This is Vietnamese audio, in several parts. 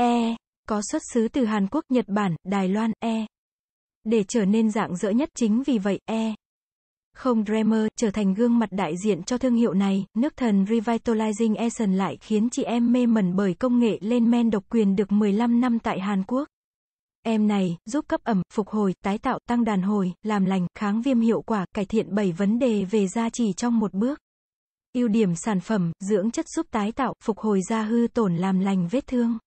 E. Có xuất xứ từ Hàn Quốc, Nhật Bản, Đài Loan, E. Để trở nên dạng dỡ nhất chính vì vậy, E. Không Dreamer trở thành gương mặt đại diện cho thương hiệu này, nước thần Revitalizing Essence lại khiến chị em mê mẩn bởi công nghệ lên men độc quyền được 15 năm tại Hàn Quốc. Em này giúp cấp ẩm, phục hồi, tái tạo, tăng đàn hồi, làm lành, kháng viêm hiệu quả, cải thiện 7 vấn đề về da chỉ trong một bước. Ưu điểm sản phẩm, dưỡng chất giúp tái tạo, phục hồi da hư tổn làm lành vết thương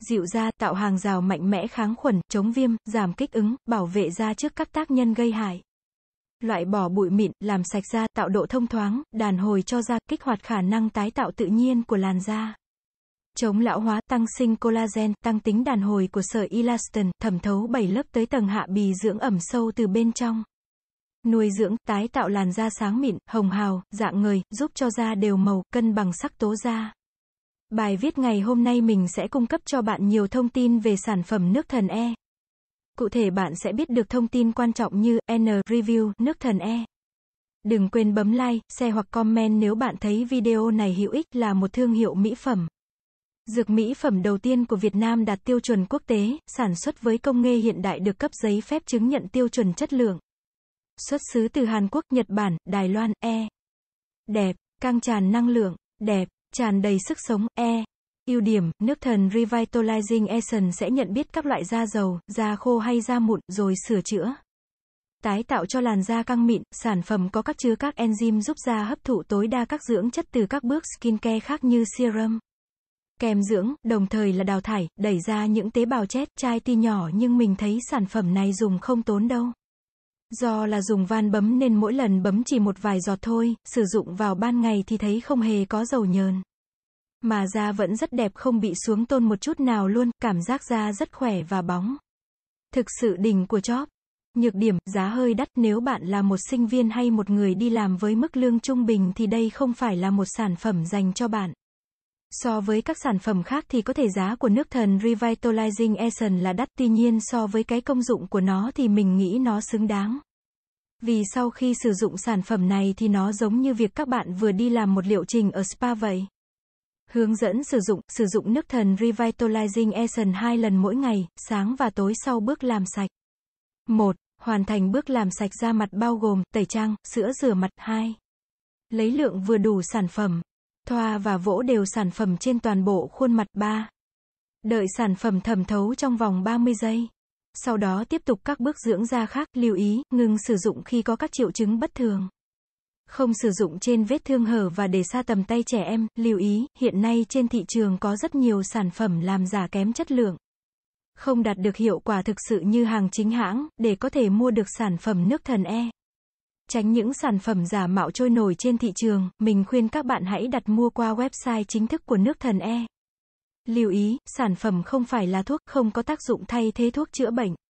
dịu da, tạo hàng rào mạnh mẽ kháng khuẩn, chống viêm, giảm kích ứng, bảo vệ da trước các tác nhân gây hại. Loại bỏ bụi mịn, làm sạch da, tạo độ thông thoáng, đàn hồi cho da, kích hoạt khả năng tái tạo tự nhiên của làn da. Chống lão hóa, tăng sinh collagen, tăng tính đàn hồi của sợi elastin, thẩm thấu 7 lớp tới tầng hạ bì dưỡng ẩm sâu từ bên trong nuôi dưỡng, tái tạo làn da sáng mịn, hồng hào, dạng người, giúp cho da đều màu, cân bằng sắc tố da. Bài viết ngày hôm nay mình sẽ cung cấp cho bạn nhiều thông tin về sản phẩm nước thần E. Cụ thể bạn sẽ biết được thông tin quan trọng như N review nước thần E. Đừng quên bấm like, share hoặc comment nếu bạn thấy video này hữu ích là một thương hiệu mỹ phẩm. Dược mỹ phẩm đầu tiên của Việt Nam đạt tiêu chuẩn quốc tế, sản xuất với công nghệ hiện đại được cấp giấy phép chứng nhận tiêu chuẩn chất lượng. Xuất xứ từ Hàn Quốc, Nhật Bản, Đài Loan, E. Đẹp, căng tràn năng lượng, đẹp tràn đầy sức sống, E. Ưu điểm, nước thần Revitalizing Essence sẽ nhận biết các loại da dầu, da khô hay da mụn, rồi sửa chữa. Tái tạo cho làn da căng mịn, sản phẩm có các chứa các enzyme giúp da hấp thụ tối đa các dưỡng chất từ các bước skincare khác như serum, kèm dưỡng, đồng thời là đào thải, đẩy ra những tế bào chết, chai ti nhỏ nhưng mình thấy sản phẩm này dùng không tốn đâu. Do là dùng van bấm nên mỗi lần bấm chỉ một vài giọt thôi, sử dụng vào ban ngày thì thấy không hề có dầu nhờn. Mà da vẫn rất đẹp không bị xuống tôn một chút nào luôn, cảm giác da rất khỏe và bóng. Thực sự đỉnh của chóp. Nhược điểm, giá hơi đắt nếu bạn là một sinh viên hay một người đi làm với mức lương trung bình thì đây không phải là một sản phẩm dành cho bạn. So với các sản phẩm khác thì có thể giá của nước thần Revitalizing Essence là đắt tuy nhiên so với cái công dụng của nó thì mình nghĩ nó xứng đáng. Vì sau khi sử dụng sản phẩm này thì nó giống như việc các bạn vừa đi làm một liệu trình ở spa vậy. Hướng dẫn sử dụng, sử dụng nước thần Revitalizing Essence 2 lần mỗi ngày, sáng và tối sau bước làm sạch. 1. Hoàn thành bước làm sạch da mặt bao gồm tẩy trang, sữa rửa mặt 2. Lấy lượng vừa đủ sản phẩm. Thoa và vỗ đều sản phẩm trên toàn bộ khuôn mặt 3. Đợi sản phẩm thẩm thấu trong vòng 30 giây sau đó tiếp tục các bước dưỡng da khác, lưu ý, ngừng sử dụng khi có các triệu chứng bất thường. Không sử dụng trên vết thương hở và để xa tầm tay trẻ em, lưu ý, hiện nay trên thị trường có rất nhiều sản phẩm làm giả kém chất lượng. Không đạt được hiệu quả thực sự như hàng chính hãng, để có thể mua được sản phẩm nước thần e. Tránh những sản phẩm giả mạo trôi nổi trên thị trường, mình khuyên các bạn hãy đặt mua qua website chính thức của nước thần e. Lưu ý, sản phẩm không phải là thuốc, không có tác dụng thay thế thuốc chữa bệnh.